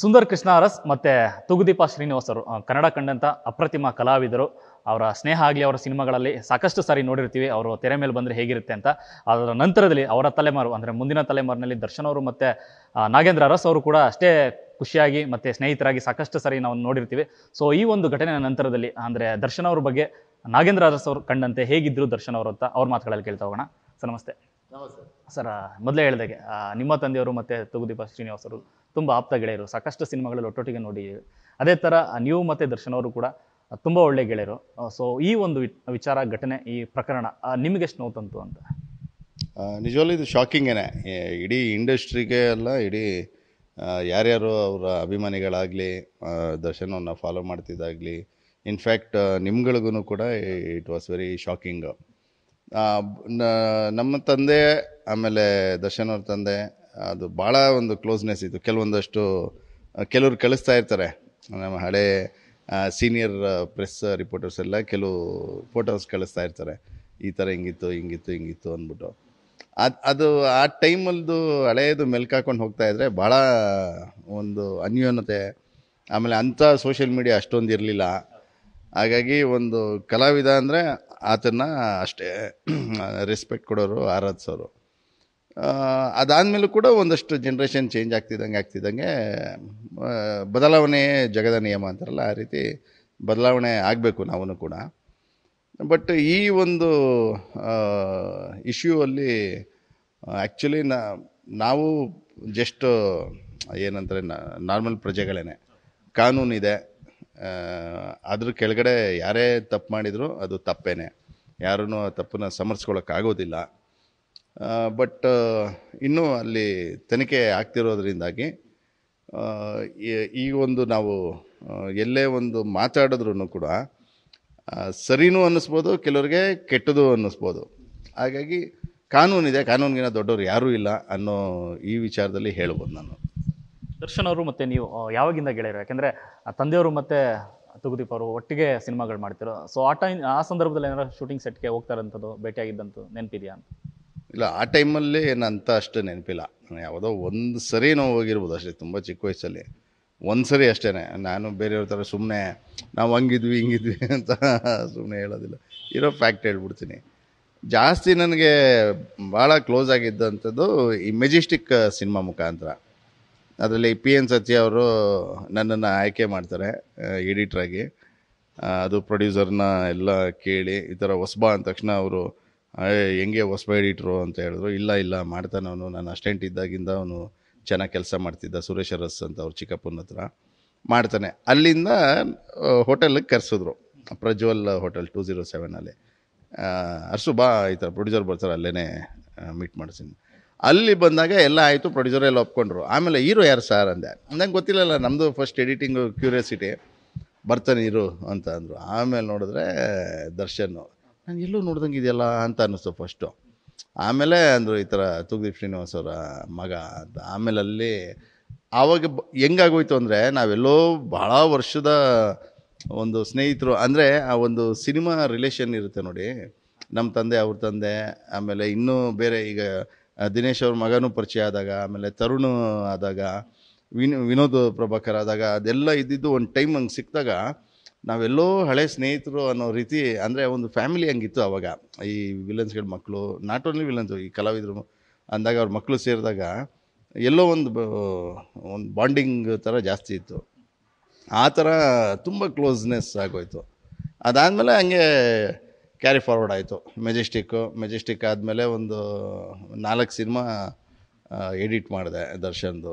ಸುಂದರ್ ಕೃಷ್ಣ ಅರಸ್ ಮತ್ತು ತುಗುದೀಪ ಅವರು ಕನ್ನಡ ಕಂಡಂಥ ಅಪ್ರತಿಮ ಕಲಾವಿದರು ಅವರ ಸ್ನೇಹ ಆಗಲಿ ಅವರ ಸಿನಿಮಾಗಳಲ್ಲಿ ಸಾಕಷ್ಟು ಸಾರಿ ನೋಡಿರ್ತೀವಿ ಅವರು ತೆರೆ ಮೇಲೆ ಬಂದರೆ ಹೇಗಿರುತ್ತೆ ಅಂತ ಅದರ ನಂತರದಲ್ಲಿ ಅವರ ತಲೆಮಾರು ಅಂದರೆ ಮುಂದಿನ ತಲೆಮಾರಿನಲ್ಲಿ ದರ್ಶನ್ ಅವರು ಮತ್ತು ನಾಗೇಂದ್ರ ಅರಸ್ ಅವರು ಕೂಡ ಅಷ್ಟೇ ಖುಷಿಯಾಗಿ ಮತ್ತು ಸ್ನೇಹಿತರಾಗಿ ಸಾಕಷ್ಟು ಸಾರಿ ನಾವು ನೋಡಿರ್ತೀವಿ ಸೊ ಈ ಒಂದು ಘಟನೆಯ ನಂತರದಲ್ಲಿ ಅಂದರೆ ದರ್ಶನ್ ಅವ್ರ ಬಗ್ಗೆ ನಾಗೇಂದ್ರ ಅರಸ್ ಅವರು ಕಂಡಂತೆ ಹೇಗಿದ್ದರು ದರ್ಶನ್ ಅವರು ಅಂತ ಅವ್ರ ಮಾತುಗಳಲ್ಲಿ ಕೇಳ್ತಾ ಹೋಗೋಣ ಸರ್ ನಮಸ್ತೆ ನಮಸ್ತೆ ಸರ್ ಮೊದಲೇ ಹೇಳಿದಾಗೆ ನಿಮ್ಮ ತಂದೆಯವರು ಮತ್ತು ತುಗುದೀಪ ಅವರು ತುಂಬ ಆಪ್ತ ಗೆಳೆಯರು ಸಾಕಷ್ಟು ಸಿನಿಮಾಗಳಲ್ಲಿ ಒಟ್ಟೊಟ್ಟಿಗೆ ನೋಡಿ ಅದೇ ಥರ ನೀವು ಮತ್ತು ದರ್ಶನ್ ಅವರು ಕೂಡ ತುಂಬ ಒಳ್ಳೆ ಗೆಳೆಯರು ಸೊ ಈ ಒಂದು ವಿಚಾರ ಘಟನೆ ಈ ಪ್ರಕರಣ ನಿಮಗೆಷ್ಟು ನೋವು ತಂತು ಅಂತ ನಿಜವಲ್ಲೂ ಇದು ಶಾಕಿಂಗೇನೆ ಇಡೀ ಇಂಡಸ್ಟ್ರಿಗೆ ಅಲ್ಲ ಇಡೀ ಯಾರ್ಯಾರು ಅವರ ಅಭಿಮಾನಿಗಳಾಗಲಿ ದರ್ಶನವನ್ನು ಫಾಲೋ ಮಾಡ್ತಿದ್ದಾಗಲಿ ಇನ್ಫ್ಯಾಕ್ಟ್ ನಿಮ್ಗಳಿಗೂ ಕೂಡ ಇಟ್ ವಾಸ್ ವೆರಿ ಶಾಕಿಂಗ್ ನಮ್ಮ ತಂದೆ ಆಮೇಲೆ ದರ್ಶನ್ ಅವ್ರ ತಂದೆ ಅದು ಭಾಳ ಒಂದು ಕ್ಲೋಸ್ನೆಸ್ ಇತ್ತು ಕೆಲವೊಂದಷ್ಟು ಕೆಲವರು ಕಳಿಸ್ತಾ ಇರ್ತಾರೆ ನಮ್ಮ ಹಳೆ ಸೀನಿಯರ್ ಪ್ರೆಸ್ ರಿಪೋರ್ಟರ್ಸ್ ಎಲ್ಲ ಕೆಲವು ಫೋಟೋಸ್ ಕಳಿಸ್ತಾ ಇರ್ತಾರೆ ಈ ಥರ ಹಿಂಗಿತ್ತು ಹಿಂಗಿತ್ತು ಹಿಂಗಿತ್ತು ಅಂದ್ಬಿಟ್ಟು ಅದು ಅದು ಆ ಟೈಮಲ್ದು ಹಳೆಯದು ಮೆಲ್ಕಾಕೊಂಡು ಹೋಗ್ತಾ ಇದ್ದರೆ ಭಾಳ ಒಂದು ಅನ್ಯೋನ್ಯತೆ ಆಮೇಲೆ ಅಂಥ ಸೋಷಿಯಲ್ ಮೀಡಿಯಾ ಅಷ್ಟೊಂದು ಇರಲಿಲ್ಲ ಹಾಗಾಗಿ ಒಂದು ಕಲಾವಿದ ಅಂದರೆ ಆತನ ಅಷ್ಟೇ ರೆಸ್ಪೆಕ್ಟ್ ಕೊಡೋರು ಆರಾಧಿಸೋರು ಅದಾದಮೇಲೂ ಕೂಡ ಒಂದಷ್ಟು ಜನ್ರೇಷನ್ ಚೇಂಜ್ ಆಗ್ತಿದ್ದಂಗೆ ಆಗ್ತಿದ್ದಂಗೆ ಬದಲಾವಣೆ ಜಗದ ನಿಯಮ ಅಂತಾರಲ್ಲ ಆ ರೀತಿ ಬದಲಾವಣೆ ಆಗಬೇಕು ನಾವೂ ಕೂಡ ಬಟ್ ಈ ಒಂದು ಇಶ್ಯೂ ಅಲ್ಲಿ ಆ್ಯಕ್ಚುಲಿ ನಾವು ಜಸ್ಟ್ ಏನಂತಾರೆ ನಾರ್ಮಲ್ ಪ್ರಜೆಗಳೇ ಕಾನೂನಿದೆ ಅದ್ರ ಕೆಳಗಡೆ ಯಾರೇ ತಪ್ಪು ಮಾಡಿದರೂ ಅದು ತಪ್ಪೇನೆ ಯಾರೂ ಆ ತಪ್ಪನ್ನು ಸಮರ್ಸ್ಕೊಳಕ್ಕಾಗೋದಿಲ್ಲ ಬಟ್ ಇನ್ನೂ ಅಲ್ಲಿ ತನಿಖೆ ಆಗ್ತಿರೋದ್ರಿಂದಾಗಿ ಈ ಒಂದು ನಾವು ಎಲ್ಲೇ ಒಂದು ಮಾತಾಡಿದ್ರೂ ಕೂಡ ಸರಿನೂ ಅನ್ನಿಸ್ಬೋದು ಕೆಲವರಿಗೆ ಕೆಟ್ಟದು ಅನ್ನಿಸ್ಬೋದು ಹಾಗಾಗಿ ಕಾನೂನಿದೆ ಕಾನೂನಿಗಿನ ದೊಡ್ಡವರು ಯಾರೂ ಇಲ್ಲ ಅನ್ನೋ ಈ ವಿಚಾರದಲ್ಲಿ ಹೇಳ್ಬೋದು ನಾನು ದರ್ಶನ್ ಅವರು ಮತ್ತು ನೀವು ಯಾವಾಗಿಂದ ಗೆಳೆಯರು ಯಾಕೆಂದರೆ ತಂದೆಯವರು ಮತ್ತು ತುಗುದೀಪ್ ಅವರು ಒಟ್ಟಿಗೆ ಸಿನಿಮಾಗಳು ಮಾಡ್ತಿರೋ ಸೊ ಆ ಟೈಮ್ ಆ ಸಂದರ್ಭದಲ್ಲಿ ಏನಾದ್ರು ಶೂಟಿಂಗ್ ಸೆಟ್ಗೆ ಹೋಗ್ತಾರಂಥದ್ದು ಭೇಟಿಯಾಗಿದ್ದಂಥದ್ದು ನೆನಪಿದೆಯಾ ಇಲ್ಲ ಆ ಟೈಮಲ್ಲಿ ಏನಂತ ಅಷ್ಟು ನೆನಪಿಲ್ಲ ಯಾವುದೋ ಒಂದು ಸರಿ ನಾವು ಹೋಗಿರ್ಬೋದು ಅಷ್ಟೇ ತುಂಬ ಚಿಕ್ಕ ವಯಸ್ಸಲ್ಲಿ ಒಂದು ಸರಿ ಅಷ್ಟೇ ನಾನು ಬೇರೆಯವ್ರ ಥರ ಸುಮ್ಮನೆ ನಾವು ಹಂಗಿದ್ವಿ ಹಿಂಗಿದ್ವಿ ಅಂತ ಸುಮ್ಮನೆ ಹೇಳೋದಿಲ್ಲ ಇರೋ ಫ್ಯಾಕ್ಟ್ ಹೇಳ್ಬಿಡ್ತೀನಿ ಜಾಸ್ತಿ ನನಗೆ ಭಾಳ ಕ್ಲೋಸ್ ಆಗಿದ್ದಂಥದ್ದು ಈ ಮೆಜೆಸ್ಟಿಕ್ ಸಿನಿಮಾ ಮುಖಾಂತರ ಅದರಲ್ಲಿ ಪಿ ಎನ್ ಸತ್ಯ ಅವರು ನನ್ನನ್ನು ಆಯ್ಕೆ ಮಾಡ್ತಾರೆ ಎಡಿಟ್ರಾಗಿ ಅದು ಪ್ರೊಡ್ಯೂಸರ್ನ ಎಲ್ಲ ಕೇಳಿ ಈ ಥರ ಹೊಸ್ಬಾ ಅಂದ ತಕ್ಷಣ ಅವರು ಹೆಂಗೆ ಹೊಸಬೇಡಿಟ್ರು ಅಂತ ಹೇಳಿದ್ರು ಇಲ್ಲ ಇಲ್ಲ ಮಾಡ್ತಾನೆ ಅವನು ನಾನು ಅಸ್ಟೆಂಟ್ ಇದ್ದಾಗಿಂದ ಅವನು ಚೆನ್ನಾಗಿ ಕೆಲಸ ಮಾಡ್ತಿದ್ದ ಸುರೇಶ್ ಅರಸ್ ಅಂತ ಅವ್ರು ಚಿಕ್ಕಪ್ಪನ ಹತ್ರ ಮಾಡ್ತಾನೆ ಅಲ್ಲಿಂದ ಹೋಟೆಲಿಗೆ ಕರೆಸಿದ್ರು ಪ್ರಜ್ವಲ್ ಹೋಟೆಲ್ ಟೂ ಜೀರೋ ಸೆವೆನಲ್ಲಿ ಅರ್ಸು ಬಾ ಈ ಥರ ಪ್ರೊಡ್ಯೂಸರ್ ಬರ್ತಾರೆ ಅಲ್ಲೇ ಮೀಟ್ ಮಾಡಿಸ್ತೀನಿ ಅಲ್ಲಿ ಬಂದಾಗ ಎಲ್ಲ ಆಯಿತು ಪ್ರೊಡ್ಯೂಸರ್ ಎಲ್ಲ ಒಪ್ಕೊಂಡ್ರು ಆಮೇಲೆ ಹೀರೋ ಯಾರು ಸರ್ ಅಂದೆ ನಂಗೆ ಗೊತ್ತಿಲ್ಲಲ್ಲ ನಮ್ಮದು ಫಸ್ಟ್ ಎಡಿಟಿಂಗು ಕ್ಯೂರಿಯಾಸಿಟಿ ಬರ್ತಾನೆ ಇರು ಅಂತ ಅಂದರು ಆಮೇಲೆ ನೋಡಿದ್ರೆ ದರ್ಶನ್ ನಾನು ಎಲ್ಲೂ ನೋಡ್ದಂಗೆ ಇದೆಯಲ್ಲ ಅಂತ ಅನ್ನಿಸ್ತು ಫಸ್ಟು ಆಮೇಲೆ ಅಂದರು ಈ ಥರ ತುಗ್ದೀಪ್ ಶ್ರೀನಿವಾಸ್ ಅವರ ಮಗ ಅಂತ ಆಮೇಲೆ ಅಲ್ಲಿ ಆವಾಗ ಹೆಂಗಾಗೋಯ್ತು ಅಂದರೆ ನಾವೆಲ್ಲೋ ಭಾಳ ವರ್ಷದ ಒಂದು ಸ್ನೇಹಿತರು ಅಂದರೆ ಆ ಒಂದು ಸಿನಿಮಾ ರಿಲೇಷನ್ ಇರುತ್ತೆ ನೋಡಿ ನಮ್ಮ ತಂದೆ ಅವ್ರ ತಂದೆ ಆಮೇಲೆ ಇನ್ನೂ ಬೇರೆ ಈಗ ದಿನೇಶ್ ಅವ್ರ ಮಗನೂ ಪರಿಚಯ ಆದಾಗ ಆಮೇಲೆ ತರುಣ್ ಆದಾಗ ವಿನ್ ವಿನೋದ್ ಪ್ರಭಾಕರ್ ಆದಾಗ ಅದೆಲ್ಲ ಇದ್ದಿದ್ದು ಒಂದು ಟೈಮ್ ಹಂಗೆ ಸಿಕ್ಕಿದಾಗ ನಾವೆಲ್ಲೋ ಹಳೆ ಸ್ನೇಹಿತರು ಅನ್ನೋ ರೀತಿ ಅಂದರೆ ಒಂದು ಫ್ಯಾಮಿಲಿ ಹಂಗಿತ್ತು ಆವಾಗ ಈ ವಿಲನ್ಸ್ಗಳ ಮಕ್ಕಳು ನಾಟ್ ಓನ್ಲಿ ವಿಲನ್ಸ್ ಈ ಕಲಾವಿದರು ಅಂದಾಗ ಅವ್ರ ಮಕ್ಕಳು ಸೇರಿದಾಗ ಎಲ್ಲೋ ಒಂದು ಒಂದು ಬಾಂಡಿಂಗ್ ಥರ ಜಾಸ್ತಿ ಇತ್ತು ಆ ಥರ ತುಂಬ ಕ್ಲೋಸ್ನೆಸ್ ಆಗೋಯ್ತು ಅದಾದಮೇಲೆ ಹಂಗೆ ಕ್ಯಾರಿ ಫಾರ್ವರ್ಡ್ ಆಯಿತು ಮೆಜೆಸ್ಟಿಕ್ಕು ಮೆಜೆಸ್ಟಿಕ್ ಆದಮೇಲೆ ಒಂದು ನಾಲ್ಕು ಸಿನಿಮಾ ಎಡಿಟ್ ಮಾಡಿದೆ ದರ್ಶನ್ದು